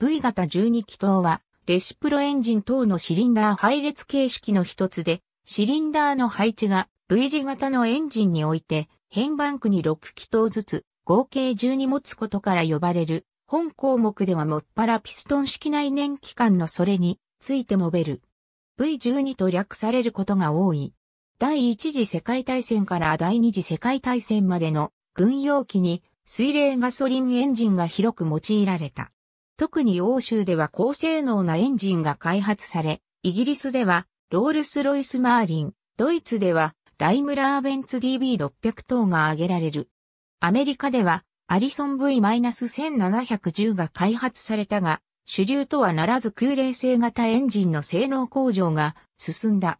V 型12気筒は、レシプロエンジン等のシリンダー配列形式の一つで、シリンダーの配置が V 字型のエンジンにおいて、変番区に6気筒ずつ、合計12持つことから呼ばれる、本項目ではもっぱらピストン式内燃機関のそれについてもべる。V12 と略されることが多い。第一次世界大戦から第二次世界大戦までの軍用機に水冷ガソリンエンジンが広く用いられた。特に欧州では高性能なエンジンが開発され、イギリスではロールスロイス・マーリン、ドイツではダイムラー・ベンツ DB600 等が挙げられる。アメリカではアリソン V-1710 が開発されたが、主流とはならず空冷性型エンジンの性能向上が進んだ。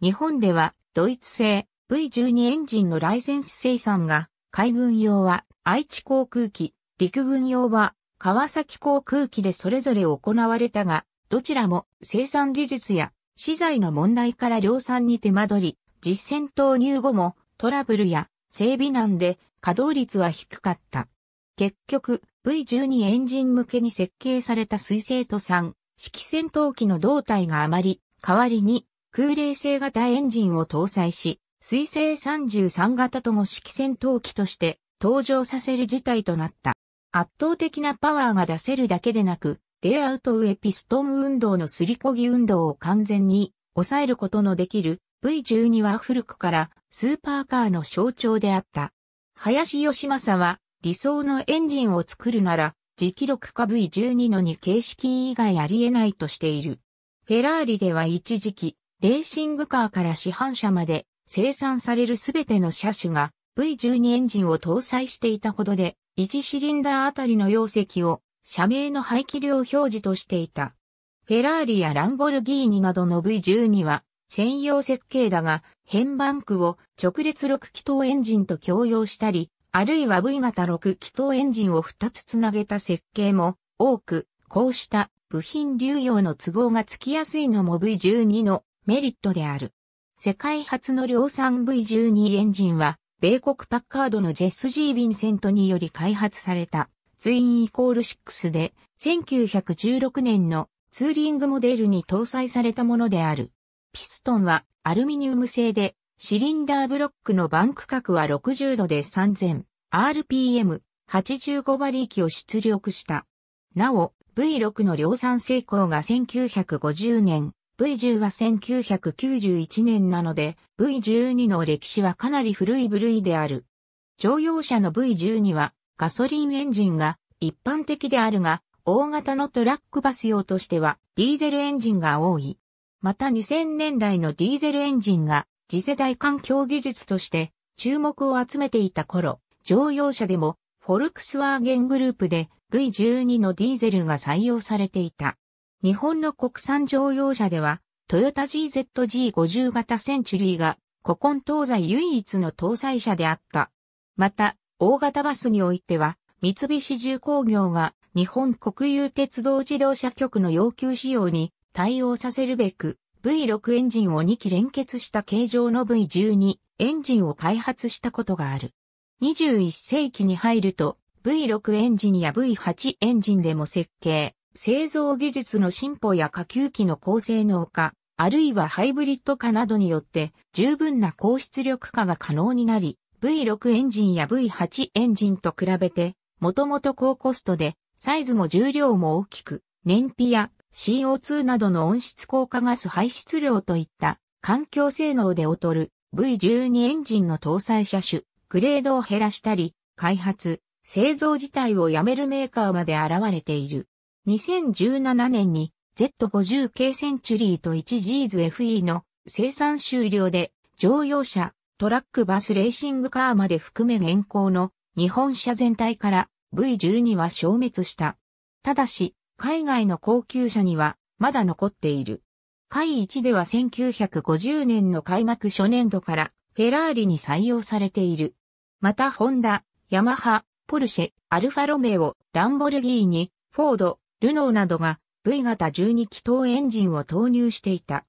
日本ではドイツ製 V12 エンジンのライセンス生産が海軍用は愛知航空機、陸軍用は川崎航空機でそれぞれ行われたが、どちらも生産技術や資材の問題から量産に手間取り、実戦投入後もトラブルや整備難で稼働率は低かった。結局、V12 エンジン向けに設計された水星と3、式戦闘機の胴体が余り、代わりに空冷性型エンジンを搭載し、水星33型とも式戦闘機として登場させる事態となった。圧倒的なパワーが出せるだけでなく、レイアウト上ピストン運動のすりこぎ運動を完全に抑えることのできる V12 は古くからスーパーカーの象徴であった。林義正は理想のエンジンを作るなら磁気力か V12 の2形式以外ありえないとしている。フェラーリでは一時期、レーシングカーから市販車まで生産されるすべての車種が V12 エンジンを搭載していたほどで、1シリンダーあたりの容積を社名の排気量表示としていた。フェラーリやランボルギーニなどの V12 は専用設計だが、変番区を直列6気筒エンジンと共用したり、あるいは V 型6気筒エンジンを2つつなげた設計も多く、こうした部品流用の都合がつきやすいのも V12 のメリットである。世界初の量産 V12 エンジンは米国パッカードのジェス・ジー・ヴィンセントにより開発されたツインイコール6で1916年のツーリングモデルに搭載されたものである。ピストンはアルミニウム製でシリンダーブロックのバンク角は60度で 3000rpm85 馬力を出力した。なお V6 の量産成功が1950年 V10 は1991年なので、V12 の歴史はかなり古い部類である。乗用車の V12 はガソリンエンジンが一般的であるが、大型のトラックバス用としてはディーゼルエンジンが多い。また2000年代のディーゼルエンジンが次世代環境技術として注目を集めていた頃、乗用車でもフォルクスワーゲングループで V12 のディーゼルが採用されていた。日本の国産乗用車では、トヨタ GZG50 型センチュリーが古今東西唯一の搭載車であった。また、大型バスにおいては、三菱重工業が日本国有鉄道自動車局の要求仕様に対応させるべく、V6 エンジンを2機連結した形状の V12 エンジンを開発したことがある。21世紀に入ると V6 エンジンや V8 エンジンでも設計、製造技術の進歩や下級機の高性能化、あるいはハイブリッド化などによって十分な高出力化が可能になり、V6 エンジンや V8 エンジンと比べて、もともと高コストで、サイズも重量も大きく、燃費や CO2 などの温室効果ガス排出量といった環境性能で劣る V12 エンジンの搭載車種、グレードを減らしたり、開発、製造自体をやめるメーカーまで現れている。2017年に Z50 系センチュリーと 1Gs FE の生産終了で乗用車、トラックバスレーシングカーまで含め現行の日本車全体から V12 は消滅した。ただし、海外の高級車にはまだ残っている。会1では1950年の開幕初年度からフェラーリに採用されている。またホンダ、ヤマハ、ポルシェ、アルファロメオ、ランボルギーニ、フォード、ルノーなどが V 型12気筒エンジンを投入していた。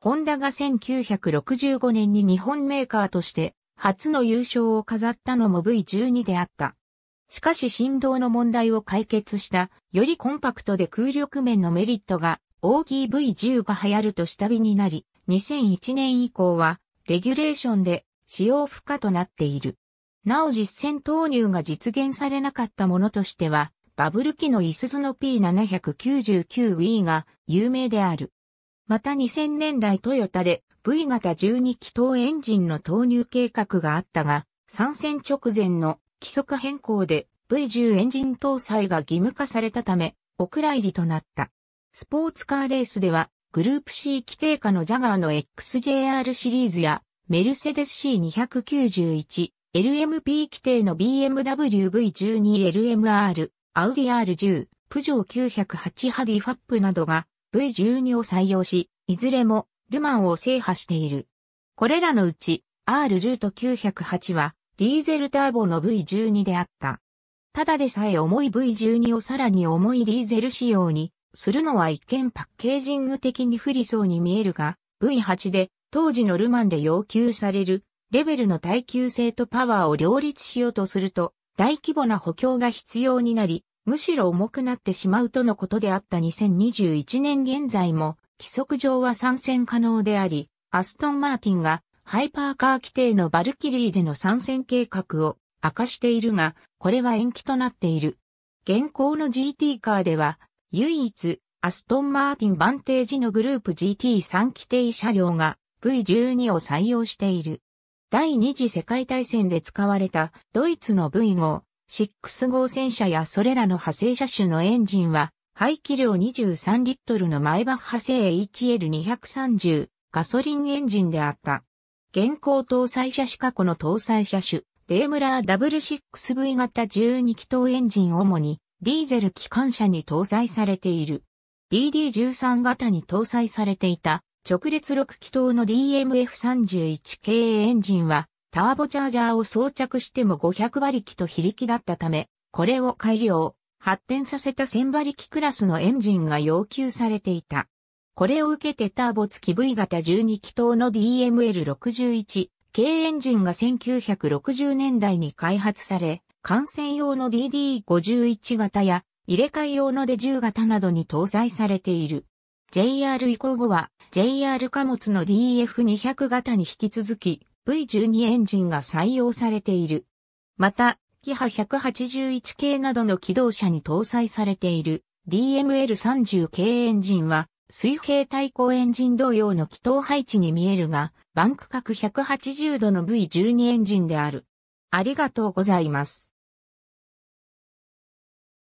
ホンダが1965年に日本メーカーとして初の優勝を飾ったのも V12 であった。しかし振動の問題を解決したよりコンパクトで空力面のメリットが大きい V10 が流行ると下火になり、2001年以降はレギュレーションで使用不可となっている。なお実践投入が実現されなかったものとしては、バブル期のイスズの P799V が有名である。また2000年代トヨタで V 型12気筒エンジンの投入計画があったが、参戦直前の規則変更で V10 エンジン搭載が義務化されたため、お蔵入りとなった。スポーツカーレースでは、グループ C 規定下のジャガーの XJR シリーズや、メルセデス C291、LMP 規定の BMW V12LMR、アウディ R10、プジョー908ハディファップなどが V12 を採用し、いずれもルマンを制覇している。これらのうち R10 と908はディーゼルターボの V12 であった。ただでさえ重い V12 をさらに重いディーゼル仕様にするのは一見パッケージング的に不利そうに見えるが、V8 で当時のルマンで要求されるレベルの耐久性とパワーを両立しようとすると大規模な補強が必要になり、むしろ重くなってしまうとのことであった2021年現在も、規則上は参戦可能であり、アストン・マーティンがハイパーカー規定のバルキリーでの参戦計画を明かしているが、これは延期となっている。現行の GT カーでは、唯一、アストン・マーティン・バンテージのグループ GT3 規定車両が V12 を採用している。第二次世界大戦で使われたドイツの V 号、6号戦車やそれらの派生車種のエンジンは、排気量23リットルのマイバッハ製 HL230 ガソリンエンジンであった。現行搭載車種過去の搭載車種、デームラー W6V 型12気筒エンジン主に、ディーゼル機関車に搭載されている。DD13 型に搭載されていた直列6気筒の DMF31 系エンジンは、ターボチャージャーを装着しても500馬力と非力だったため、これを改良、発展させた1000馬力クラスのエンジンが要求されていた。これを受けてターボ付き V 型12気筒の DML61 系エンジンが1960年代に開発され、幹線用の DD51 型や入れ替え用のジ10型などに搭載されている。JR 移行後は JR 貨物の DF200 型に引き続き V12 エンジンが採用されている。また、キハ181系などの機動車に搭載されている DML30 系エンジンは水平対向エンジン同様の気筒配置に見えるが、バンク角180度の V12 エンジンである。ありがとうございます。